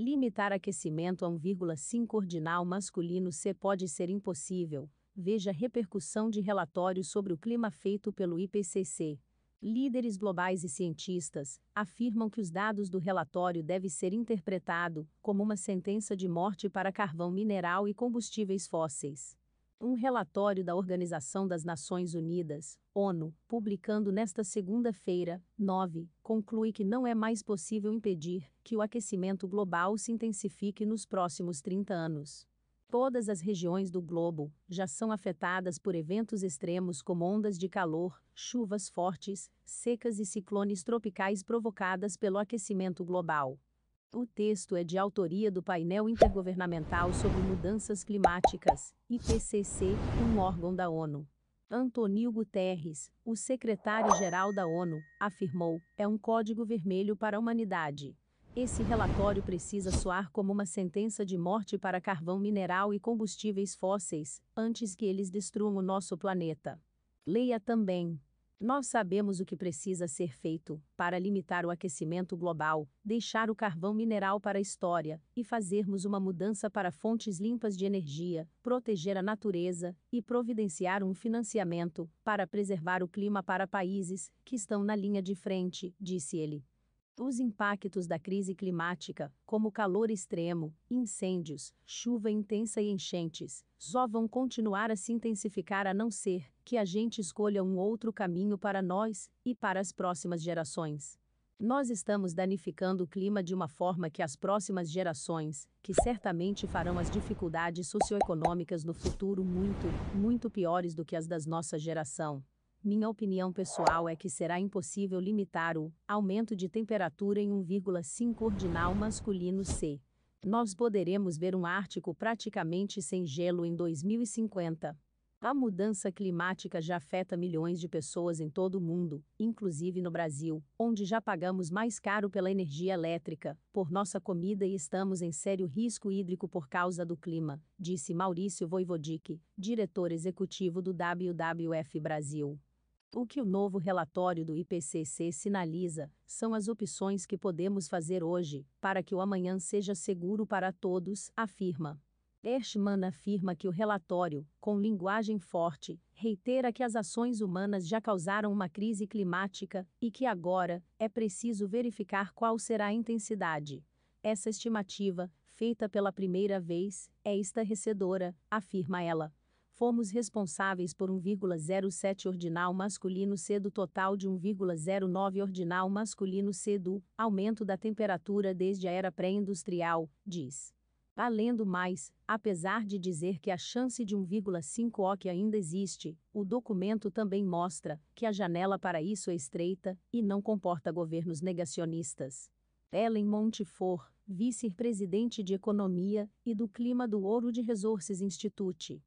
Limitar aquecimento a 1,5 ordinal masculino C pode ser impossível. Veja a repercussão de relatório sobre o clima feito pelo IPCC. Líderes globais e cientistas afirmam que os dados do relatório devem ser interpretado como uma sentença de morte para carvão mineral e combustíveis fósseis. Um relatório da Organização das Nações Unidas, ONU, publicando nesta segunda-feira, 9, conclui que não é mais possível impedir que o aquecimento global se intensifique nos próximos 30 anos. Todas as regiões do globo já são afetadas por eventos extremos como ondas de calor, chuvas fortes, secas e ciclones tropicais provocadas pelo aquecimento global. O texto é de autoria do Painel Intergovernamental sobre Mudanças Climáticas, IPCC, um órgão da ONU. Antônio Guterres, o secretário-geral da ONU, afirmou: é um código vermelho para a humanidade. Esse relatório precisa soar como uma sentença de morte para carvão mineral e combustíveis fósseis, antes que eles destruam o nosso planeta. Leia também. Nós sabemos o que precisa ser feito para limitar o aquecimento global, deixar o carvão mineral para a história e fazermos uma mudança para fontes limpas de energia, proteger a natureza e providenciar um financiamento para preservar o clima para países que estão na linha de frente, disse ele. Os impactos da crise climática, como calor extremo, incêndios, chuva intensa e enchentes, só vão continuar a se intensificar a não ser que a gente escolha um outro caminho para nós e para as próximas gerações. Nós estamos danificando o clima de uma forma que as próximas gerações, que certamente farão as dificuldades socioeconômicas no futuro muito, muito piores do que as das nossa geração, minha opinião pessoal é que será impossível limitar o aumento de temperatura em 1,5 ordinal masculino C. Nós poderemos ver um Ártico praticamente sem gelo em 2050. A mudança climática já afeta milhões de pessoas em todo o mundo, inclusive no Brasil, onde já pagamos mais caro pela energia elétrica, por nossa comida e estamos em sério risco hídrico por causa do clima, disse Maurício Voivodik, diretor executivo do WWF Brasil. O que o novo relatório do IPCC sinaliza são as opções que podemos fazer hoje para que o amanhã seja seguro para todos, afirma. Erschmann afirma que o relatório, com linguagem forte, reitera que as ações humanas já causaram uma crise climática e que agora é preciso verificar qual será a intensidade. Essa estimativa, feita pela primeira vez, é estarrecedora, afirma ela fomos responsáveis por 1,07 ordinal masculino C do total de 1,09 ordinal masculino C do aumento da temperatura desde a era pré-industrial, diz. Além do mais, apesar de dizer que a chance de 1,5 OC ainda existe, o documento também mostra que a janela para isso é estreita e não comporta governos negacionistas. Ellen Montefor, vice-presidente de Economia e do Clima do Ouro de Resources Institute,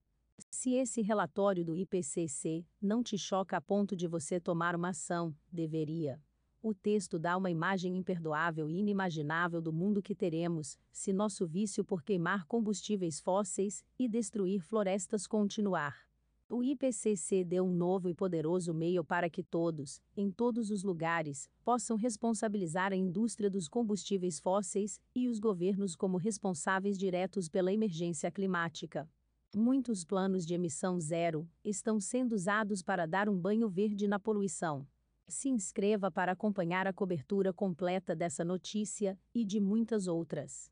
se esse relatório do IPCC não te choca a ponto de você tomar uma ação, deveria. O texto dá uma imagem imperdoável e inimaginável do mundo que teremos se nosso vício por queimar combustíveis fósseis e destruir florestas continuar. O IPCC deu um novo e poderoso meio para que todos, em todos os lugares, possam responsabilizar a indústria dos combustíveis fósseis e os governos como responsáveis diretos pela emergência climática. Muitos planos de emissão zero estão sendo usados para dar um banho verde na poluição. Se inscreva para acompanhar a cobertura completa dessa notícia e de muitas outras.